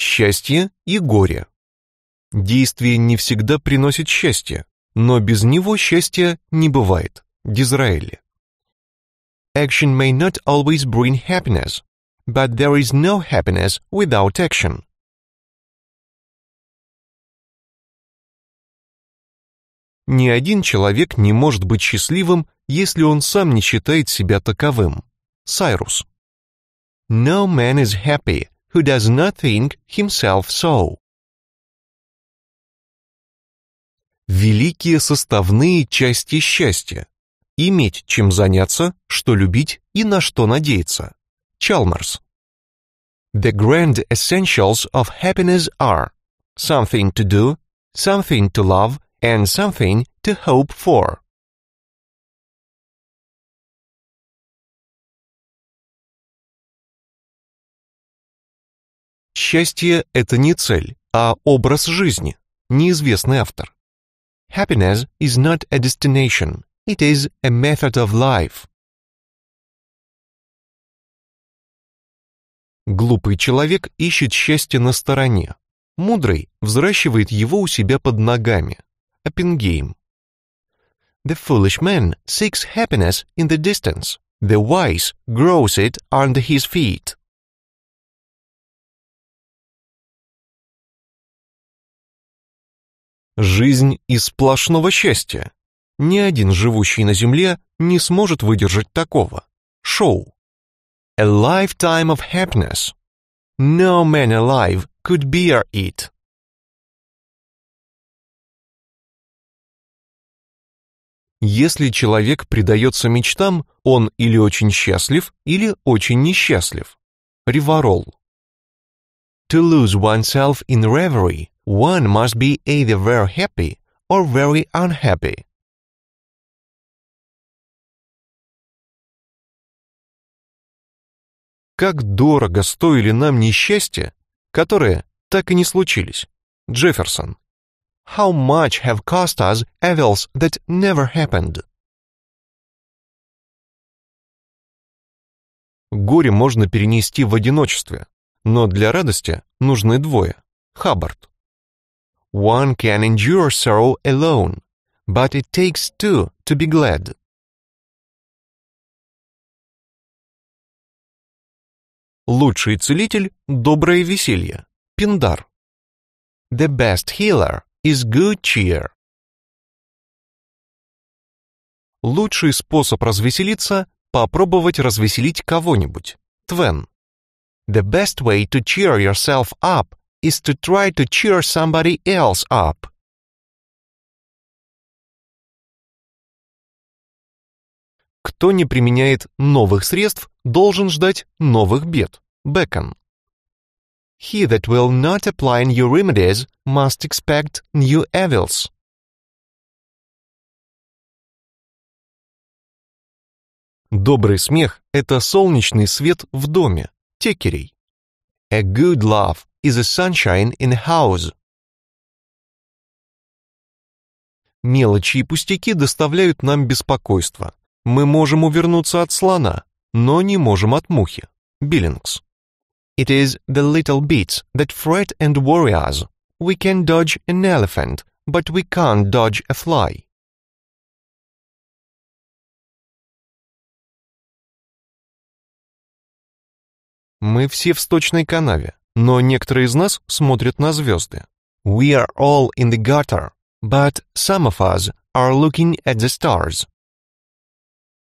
Счастье и горе. Действие не всегда приносит счастье, но без него счастья не бывает. Дизраэли. Action may not always bring happiness, but there is no happiness without action. Ни один человек не может быть счастливым, если он сам не считает себя таковым. Сайрус. No man is happy who does not think himself so. Великие составные части счастья. Иметь чем заняться, что любить и на что надеяться. Чалмарс. The grand essentials of happiness are something to do, something to love and something to hope for. Счастье – это не цель, а образ жизни. Неизвестный автор. Happiness is not a destination, it is a method of life. Глупый человек ищет счастье на стороне. Мудрый взращивает его у себя под ногами. Оппенгейм. The foolish man seeks happiness in the distance. The wise grows it under his feet. Жизнь из сплошного счастья. Ни один живущий на Земле не сможет выдержать такого. Шоу. A lifetime of happiness. No man alive could bear it. Если человек предается мечтам, он или очень счастлив, или очень несчастлив. Риварол. To lose oneself in reverie one must be either very happy or very unhappy. Как дорого стоили нам несчастья, которые так и не случились. Джефферсон. How much have cost us evils that never happened? Горе можно перенести в одиночестве, но для радости нужны двое. Хаббард. One can endure sorrow alone, but it takes two to be glad. Лучший целитель – доброе веселье. Пиндар. The best healer is good cheer. Лучший способ развеселиться – попробовать развеселить кого-нибудь. Твен. The best way to cheer yourself up is to try to cheer somebody else up. Кто не применяет новых средств, должен ждать новых бед. Бекон. He that will not apply new remedies must expect new evils. Добрый смех – это солнечный свет в доме, текерей. A good laugh is a sunshine in the house. Мелочи и пустяки доставляют нам беспокойство. Мы можем увернуться от слона, но не можем от мухи. Биллингс. It is the little bits that fret and worry us. We can dodge an elephant, but we can't dodge a fly. Мы все в сточной канаве. но некоторые из нас смотрят на звезды. We are all in the gutter, but some of us are looking at the stars.